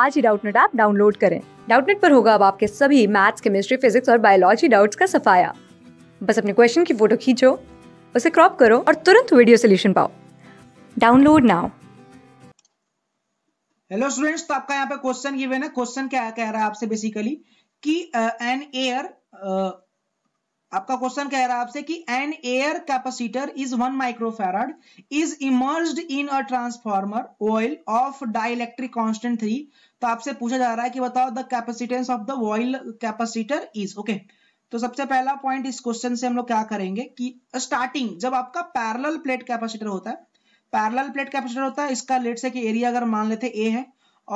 आज ही Doubtnut app download करें डाउटनेट पर होगा अब आपके सभी मैथ्स केमिस्ट्री फिजिक्स और बायोलॉजी डाउट्स का सफाया बस अपने क्वेश्चन की फोटो खींचो उसे क्रॉप करो और तुरंत वीडियो सोल्यूशन पाओ डाउनलोड नाउ हेलो स्टूडेंट्स तो आपका यहाँ पे क्वेश्चन गिवन है क्वेश्चन क्या कह रहा है आपसे बेसिकली कि एन एयर आपका क्वेश्चन कह रहा है आपसे कि an air capacitor is one microfarad is immerse in a transformer oil of dielectric constant three तो आपसे पूछा जा रहा है कि बताओ the capacitance of the oil capacitor is okay तो सबसे पहला पॉइंट इस क्वेश्चन से हम लोग क्या करेंगे कि स्टार्टिंग जब आपका पैरल प्लेट कैपेसिटर होता है पैरल प्लेट कैपेसिटर होता है इसका लेट से कि एरिया अगर मान लेते ए है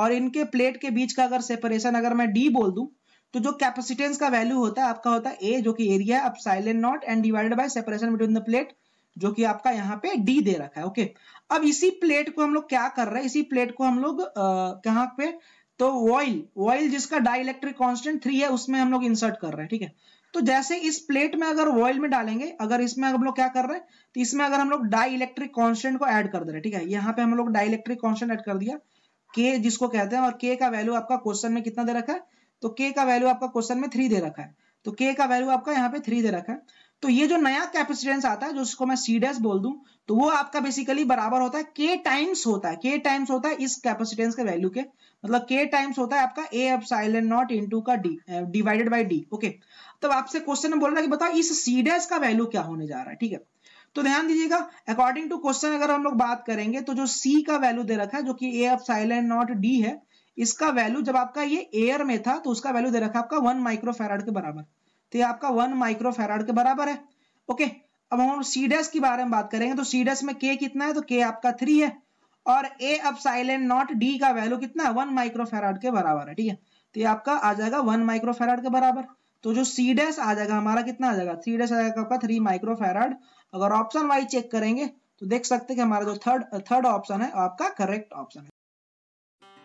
और इनके प्लेट के बीच का अगर सेपरेशन अगर मैं डी बोल दूं तो जो कैपेसिटेंस का वैल्यू होता है आपका होता है ए जो कि एरिया अब silent naught and divided by separation between the plate जो कि आपका यहाँ पे डी दे रखा है ओके अब इसी प्लेट को हम लोग क्या कर रहे हैं इसी प्लेट को हम लोग कहाँ पे तो वॉइल वॉइल जिसका डाइलेक्ट्रिक कॉन्स्टेंट थ्री है उसमें हम लोग इंसर्ट कर रहे हैं ठीक है तो जैसे इस प्लेट में अगर वॉइल में डालेंगे अगर इसमें हम लोग क्या कर रहे हैं तो इसमें अगर हम लोग डाई इलेक्ट्रिक कॉन्स्टेंट को ऐड कर दे रहे हैं ठीक है यहाँ पे हम लोग डाइलेक्ट्रिक कॉन्स्टेंट एड कर दिया के जिसको कहते हैं और के का वैल्यू आपका क्वेश्चन में कितना दे रखा है तो के का वैल्यू आपका क्वेश्चन में थ्री दे रखा है तो के का वैल्यू आपका यहाँ पे थ्री दे रखा है तो ये जो नया कैपेसिटेंस आता है जिसको मैं सी बोल दूं तो वो आपका बेसिकली बराबर होता है के टाइम्स होता है के टाइम्स होता है इस कैपेसिटेंस के वैल्यू के मतलब के टाइम्स होता है आपका ए एफ साइलेंट नॉट इन का D divided by D okay तब आपसे क्वेश्चन में बोल रहा है कि बताओ इस सी डेस का वैल्यू क्या होने जा रहा है ठीक है तो ध्यान दीजिएगा अकॉर्डिंग टू क्वेश्चन अगर हम लोग बात करेंगे तो जो सी का वैल्यू दे रखा है जो कि A F silent not D है इसका वैल्यू जब आपका ये एयर में था तो उसका वैल्यू दे रखा है आपका वन माइक्रोफेराड के बराबर तो ये आपका वन माइक्रोफेराड के बराबर है ओके अब हम सीडेस के बारे में बात करेंगे तो सीडेस में के कितना है तो के आपका थ्री है और ए अब साइलेंट नॉट डी का वैल्यू कितना है वन माइक्रोफेराड के बराबर है ठीक है तो ये आपका आ जाएगा वन माइक्रोफेराड के बराबर तो जो सी आ जाएगा हमारा कितना आ जाएगा थ्री डेस आ जाएगा आपका थ्री माइक्रोफेराड अगर ऑप्शन वाइज चेक करेंगे तो देख सकते हैं कि हमारा जो थर्ड थर्ड ऑप्शन है आपका करेक्ट ऑप्शन है